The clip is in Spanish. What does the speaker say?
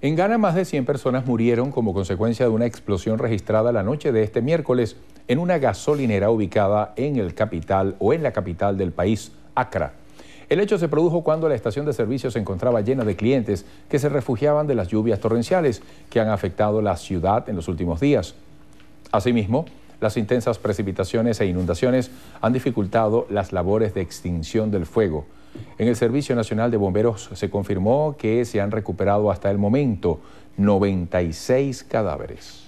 En Ghana, más de 100 personas murieron como consecuencia de una explosión registrada la noche de este miércoles en una gasolinera ubicada en el capital o en la capital del país, Accra. El hecho se produjo cuando la estación de servicio se encontraba llena de clientes que se refugiaban de las lluvias torrenciales que han afectado la ciudad en los últimos días. Asimismo, las intensas precipitaciones e inundaciones han dificultado las labores de extinción del fuego. En el Servicio Nacional de Bomberos se confirmó que se han recuperado hasta el momento 96 cadáveres.